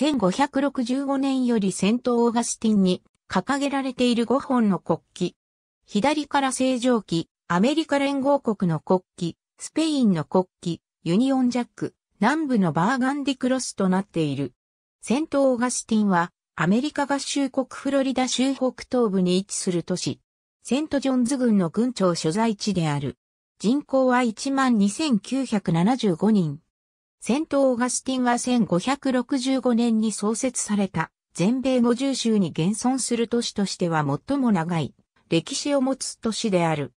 1565年より戦闘オーガスティンに掲げられている5本の国旗。左から正常旗、アメリカ連合国の国旗、スペインの国旗、ユニオンジャック、南部のバーガンディクロスとなっている。戦闘オーガスティンは、アメリカ合衆国フロリダ州北東部に位置する都市、セント・ジョンズ軍の軍庁所在地である。人口は12,975人。セント・オーガスティンは1565年に創設された全米50州に現存する都市としては最も長い歴史を持つ都市である。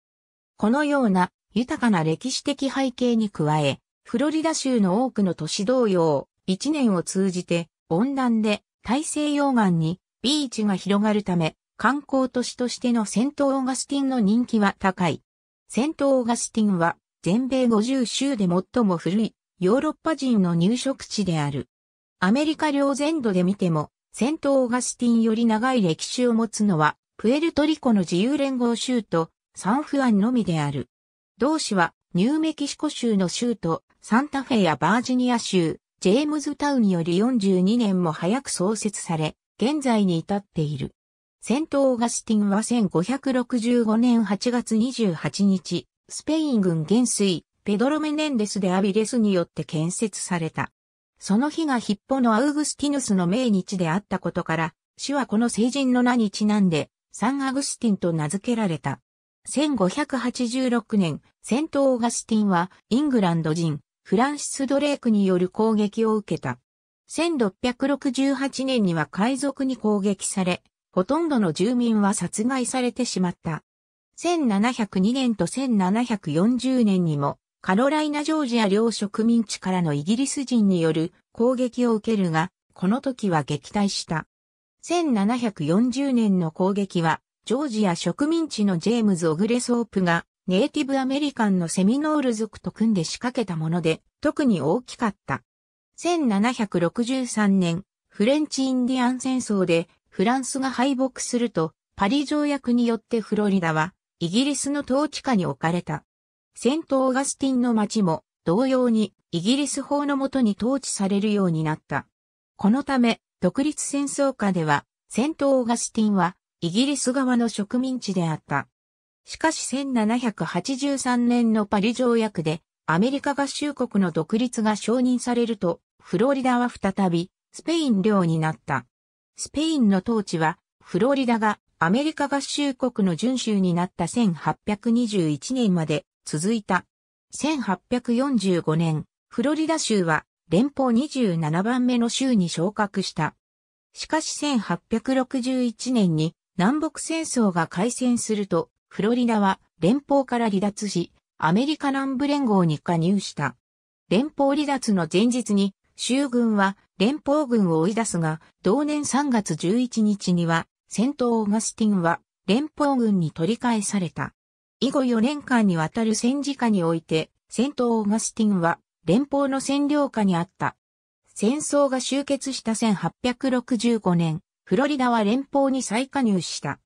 このような豊かな歴史的背景に加え、フロリダ州の多くの都市同様、一年を通じて温暖で大西洋岸にビーチが広がるため、観光都市としてのセント・オーガスティンの人気は高い。セント・オーガスティンは全米50州で最も古いヨーロッパ人の入植地である。アメリカ領全土で見ても、セント・オーガスティンより長い歴史を持つのは、プエルトリコの自由連合州とサンフアンのみである。同市は、ニューメキシコ州の州都、サンタフェやバージニア州、ジェームズタウンより42年も早く創設され、現在に至っている。セント・オーガスティンは1565年8月28日、スペイン軍元帥、ペドロ・メネンデスでアビレスによって建設された。その日がヒッポのアウグスティヌスの命日であったことから、死はこの聖人の名にちなんで、サン・アグスティンと名付けられた。1586年、セント・オーガスティンは、イングランド人、フランシス・ドレークによる攻撃を受けた。1668年には海賊に攻撃され、ほとんどの住民は殺害されてしまった。1702年と1740年にもカロライナ・ジョージア両植民地からのイギリス人による攻撃を受けるが、この時は撃退した。1740年の攻撃は、ジョージア植民地のジェームズ・オグレソープが、ネイティブアメリカンのセミノール族と組んで仕掛けたもので、特に大きかった。1763年、フレンチ・インディアン戦争で、フランスが敗北すると、パリ条約によってフロリダは、イギリスの統治下に置かれた。セント・オーガスティンの町も同様にイギリス法のもとに統治されるようになった。このため、独立戦争下では、セント・オーガスティンはイギリス側の植民地であった。しかし1783年のパリ条約でアメリカ合衆国の独立が承認されると、フロリダは再びスペイン領になった。スペインの統治は、フロリダがアメリカ合衆国の準州になった1821年まで続いた。1845年、フロリダ州は連邦27番目の州に昇格した。しかし1861年に南北戦争が開戦すると、フロリダは連邦から離脱し、アメリカ南部連合に加入した。連邦離脱の前日に、州軍は連邦軍を追い出すが、同年3月11日には、戦闘オガスティンは連邦軍に取り返された。以後4年間にわたる戦時下において、戦闘オーガスティンは連邦の占領下にあった。戦争が終結した1865年、フロリダは連邦に再加入した。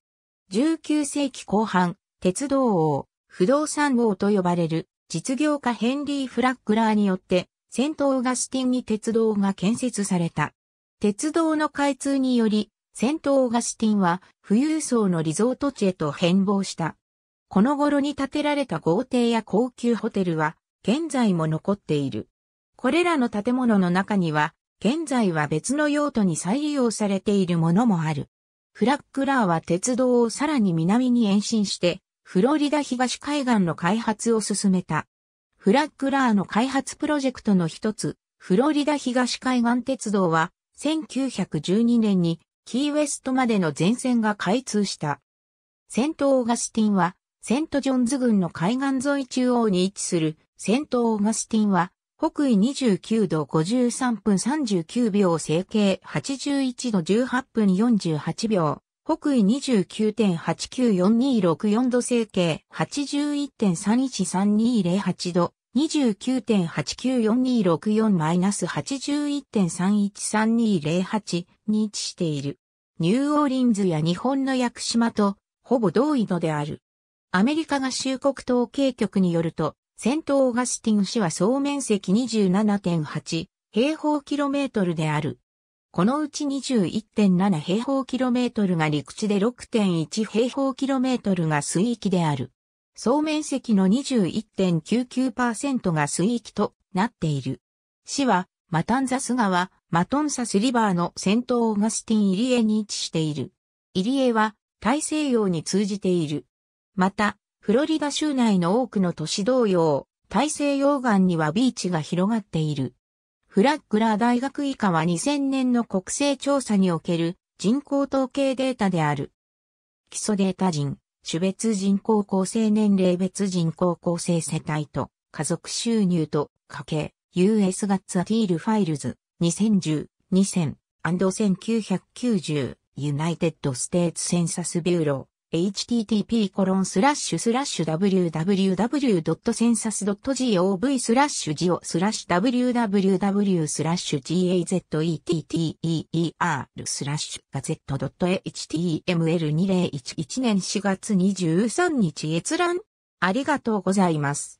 19世紀後半、鉄道王、不動産王と呼ばれる実業家ヘンリー・フラッグラーによって、セント・オーガスティンに鉄道が建設された。鉄道の開通により、セント・オーガスティンは富裕層のリゾート地へと変貌した。この頃に建てられた豪邸や高級ホテルは、現在も残っている。これらの建物の中には、現在は別の用途に再利用されているものもある。フラックラーは鉄道をさらに南に延伸して、フロリダ東海岸の開発を進めた。フラックラーの開発プロジェクトの一つ、フロリダ東海岸鉄道は、1912年にキーウェストまでの全線が開通した。セントオーガスティンは、セントジョンズ郡の海岸沿い中央に位置するセントオーガスティンは、北緯29度53分39秒整形81度18分48秒、北緯29.894264度整形81.313208度、29.894264-81.313208に位置している。ニューオーリンズや日本の屋久島とほぼ同意度である。アメリカ合衆国統計局によると、セントオーガスティン市は総面積27.8平方キロメートルである。このうち21.7平方キロメートルが陸地で6.1平方キロメートルが水域である。総面積の21.99%が水域となっている。市は、マタンザス川、マトンサスリバーのセントオーガスティン入江に位置している。入江は大西洋に通じている。また、フロリダ州内の多くの都市同様、大西洋岸にはビーチが広がっている。フラッグラー大学以下は2000年の国勢調査における人口統計データである。基礎データ人、種別人口構成年齢別人口構成世帯と家族収入と家計 US ガッツアティールファイルズ2010、2000、1990 United States Census Bureau。http://www.census.gov スラッシュジオスラッシュ www スラッシュ gazetteer スラッシュガ z。ット .html2011 年4月23日閲覧ありがとうございます。